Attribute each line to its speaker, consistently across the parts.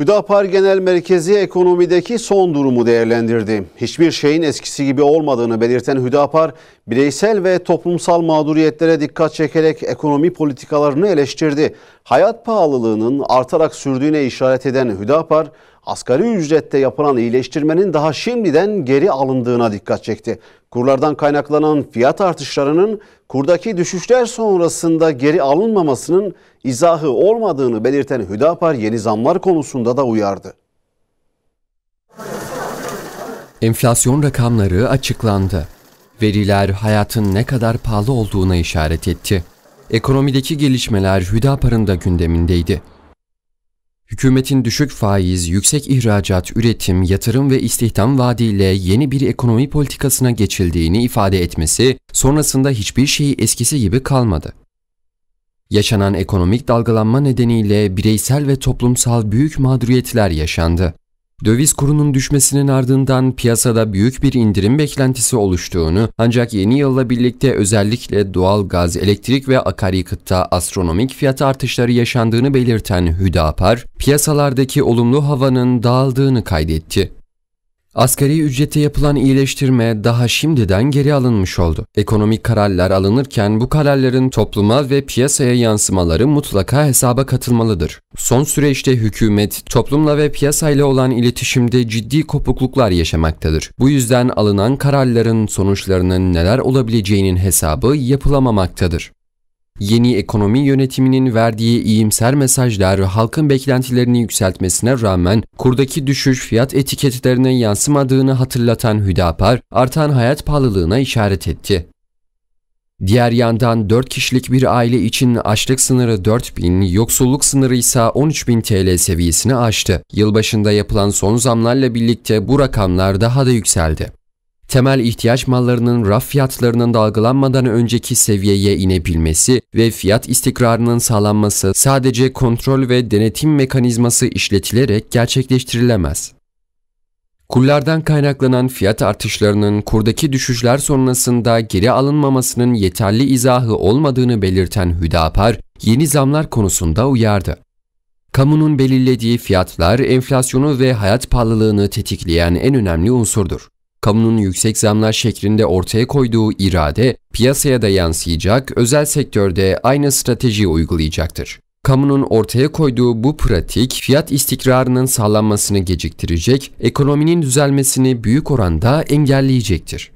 Speaker 1: Hüdapar Genel Merkezi ekonomideki son durumu değerlendirdi. Hiçbir şeyin eskisi gibi olmadığını belirten Hüdapar, bireysel ve toplumsal mağduriyetlere dikkat çekerek ekonomi politikalarını eleştirdi. Hayat pahalılığının artarak sürdüğüne işaret eden Hüdapar, asgari ücrette yapılan iyileştirmenin daha şimdiden geri alındığına dikkat çekti kurlardan kaynaklanan fiyat artışlarının kurdaki düşüşler sonrasında geri alınmamasının izahı olmadığını belirten Hüdapar yeni zamlar konusunda da uyardı.
Speaker 2: Enflasyon rakamları açıklandı. Veriler hayatın ne kadar pahalı olduğuna işaret etti. Ekonomideki gelişmeler Hüdapar'ın da gündemindeydi. Hükümetin düşük faiz, yüksek ihracat, üretim, yatırım ve istihdam vaadiyle yeni bir ekonomi politikasına geçildiğini ifade etmesi, sonrasında hiçbir şey eskisi gibi kalmadı. Yaşanan ekonomik dalgalanma nedeniyle bireysel ve toplumsal büyük mağduriyetler yaşandı. Döviz kurunun düşmesinin ardından piyasada büyük bir indirim beklentisi oluştuğunu ancak yeni yılla birlikte özellikle doğal gaz, elektrik ve akaryakıtta astronomik fiyat artışları yaşandığını belirten Hüdapar, piyasalardaki olumlu havanın dağıldığını kaydetti. Asgari ücrete yapılan iyileştirme daha şimdiden geri alınmış oldu. Ekonomik kararlar alınırken bu kararların topluma ve piyasaya yansımaları mutlaka hesaba katılmalıdır. Son süreçte hükümet toplumla ve piyasayla olan iletişimde ciddi kopukluklar yaşamaktadır. Bu yüzden alınan kararların sonuçlarının neler olabileceğinin hesabı yapılamamaktadır. Yeni ekonomi yönetiminin verdiği iyimser mesajlar halkın beklentilerini yükseltmesine rağmen kurdaki düşüş fiyat etiketlerine yansımadığını hatırlatan Hüdapar artan hayat pahalılığına işaret etti. Diğer yandan 4 kişilik bir aile için açlık sınırı 4000, yoksulluk sınırı ise 13000 TL seviyesini aştı. Yılbaşında yapılan son zamlarla birlikte bu rakamlar daha da yükseldi temel ihtiyaç mallarının raf fiyatlarının dalgalanmadan önceki seviyeye inebilmesi ve fiyat istikrarının sağlanması sadece kontrol ve denetim mekanizması işletilerek gerçekleştirilemez. Kurlardan kaynaklanan fiyat artışlarının kurdaki düşüşler sonrasında geri alınmamasının yeterli izahı olmadığını belirten Hüdapar, yeni zamlar konusunda uyardı. Kamunun belirlediği fiyatlar enflasyonu ve hayat pahalılığını tetikleyen en önemli unsurdur kamunun yüksek zamlar şeklinde ortaya koyduğu irade piyasaya da yansıyacak, özel sektörde aynı strateji uygulayacaktır. Kamunun ortaya koyduğu bu pratik fiyat istikrarının sağlanmasını geciktirecek, ekonominin düzelmesini büyük oranda engelleyecektir.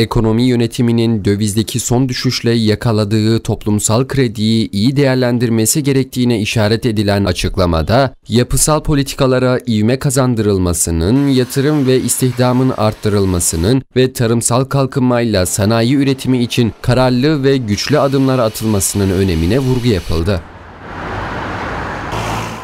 Speaker 2: Ekonomi yönetiminin dövizdeki son düşüşle yakaladığı toplumsal krediyi iyi değerlendirmesi gerektiğine işaret edilen açıklamada, yapısal politikalara ivme kazandırılmasının, yatırım ve istihdamın arttırılmasının ve tarımsal kalkınmayla sanayi üretimi için kararlı ve güçlü adımlar atılmasının önemine vurgu yapıldı.